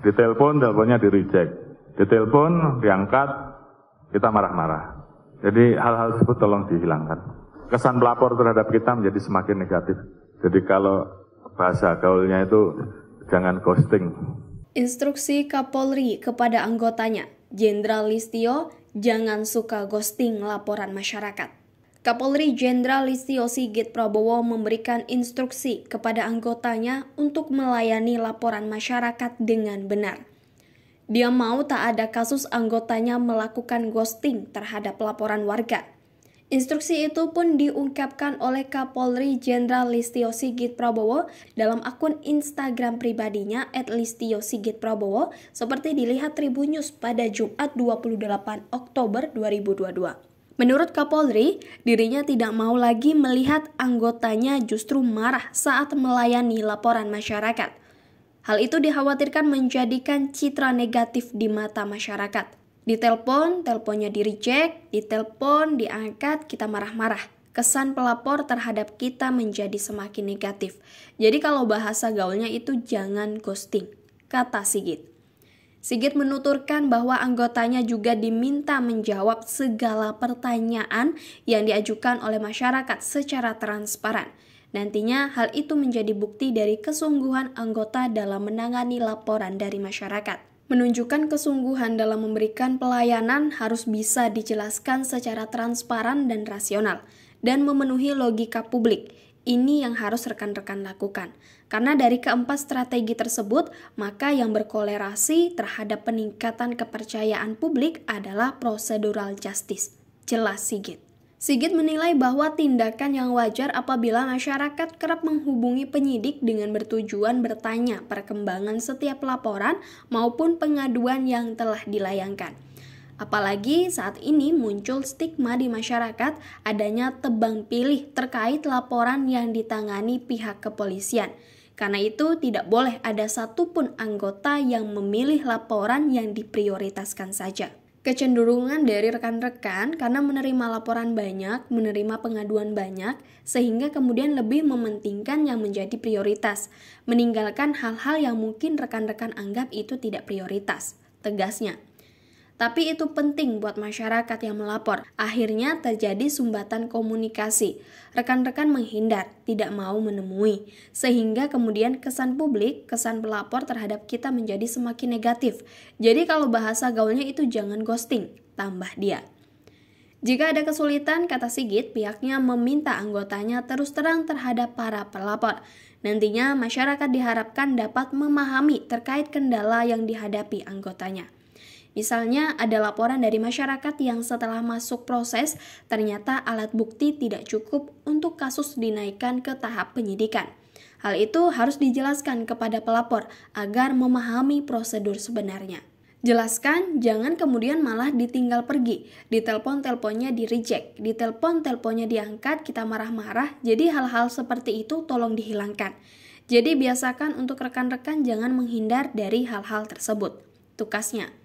Ditelepon, teleponnya di reject. Ditelepon, diangkat, kita marah-marah. Jadi hal-hal tersebut tolong dihilangkan. Kesan pelapor terhadap kita menjadi semakin negatif. Jadi kalau bahasa gaulnya itu jangan ghosting. Instruksi Kapolri kepada anggotanya, Jenderal Listio, jangan suka ghosting laporan masyarakat. Kapolri Jenderal Listio Sigit Prabowo memberikan instruksi kepada anggotanya untuk melayani laporan masyarakat dengan benar. Dia mau tak ada kasus anggotanya melakukan ghosting terhadap laporan warga. Instruksi itu pun diungkapkan oleh Kapolri Jenderal Listio Sigit Prabowo dalam akun Instagram pribadinya at Listio Sigit Prabowo seperti dilihat Tribunnews pada Jumat 28 Oktober 2022. Menurut Kapolri, dirinya tidak mau lagi melihat anggotanya justru marah saat melayani laporan masyarakat. Hal itu dikhawatirkan menjadikan citra negatif di mata masyarakat. Di telepon, teleponnya di reject, ditelepon, diangkat, kita marah-marah kesan pelapor terhadap kita menjadi semakin negatif. Jadi kalau bahasa gaulnya itu jangan ghosting, kata Sigit. Sigit menuturkan bahwa anggotanya juga diminta menjawab segala pertanyaan yang diajukan oleh masyarakat secara transparan. Nantinya, hal itu menjadi bukti dari kesungguhan anggota dalam menangani laporan dari masyarakat. Menunjukkan kesungguhan dalam memberikan pelayanan harus bisa dijelaskan secara transparan dan rasional, dan memenuhi logika publik ini yang harus rekan-rekan lakukan. Karena dari keempat strategi tersebut, maka yang berkolerasi terhadap peningkatan kepercayaan publik adalah prosedural justice. Jelas Sigit. Sigit menilai bahwa tindakan yang wajar apabila masyarakat kerap menghubungi penyidik dengan bertujuan bertanya perkembangan setiap laporan maupun pengaduan yang telah dilayangkan. Apalagi saat ini muncul stigma di masyarakat adanya tebang pilih terkait laporan yang ditangani pihak kepolisian. Karena itu, tidak boleh ada satupun anggota yang memilih laporan yang diprioritaskan saja. Kecenderungan dari rekan-rekan karena menerima laporan banyak, menerima pengaduan banyak, sehingga kemudian lebih mementingkan yang menjadi prioritas, meninggalkan hal-hal yang mungkin rekan-rekan anggap itu tidak prioritas. Tegasnya, tapi itu penting buat masyarakat yang melapor. Akhirnya terjadi sumbatan komunikasi. Rekan-rekan menghindar, tidak mau menemui. Sehingga kemudian kesan publik, kesan pelapor terhadap kita menjadi semakin negatif. Jadi kalau bahasa gaulnya itu jangan ghosting, tambah dia. Jika ada kesulitan, kata Sigit, pihaknya meminta anggotanya terus terang terhadap para pelapor. Nantinya, masyarakat diharapkan dapat memahami terkait kendala yang dihadapi anggotanya. Misalnya ada laporan dari masyarakat yang setelah masuk proses ternyata alat bukti tidak cukup untuk kasus dinaikkan ke tahap penyidikan. Hal itu harus dijelaskan kepada pelapor agar memahami prosedur sebenarnya. Jelaskan, jangan kemudian malah ditinggal pergi. Ditelepon-teleponnya di reject, ditelepon-teleponnya diangkat, kita marah-marah. Jadi hal-hal seperti itu tolong dihilangkan. Jadi biasakan untuk rekan-rekan jangan menghindar dari hal-hal tersebut. Tukasnya.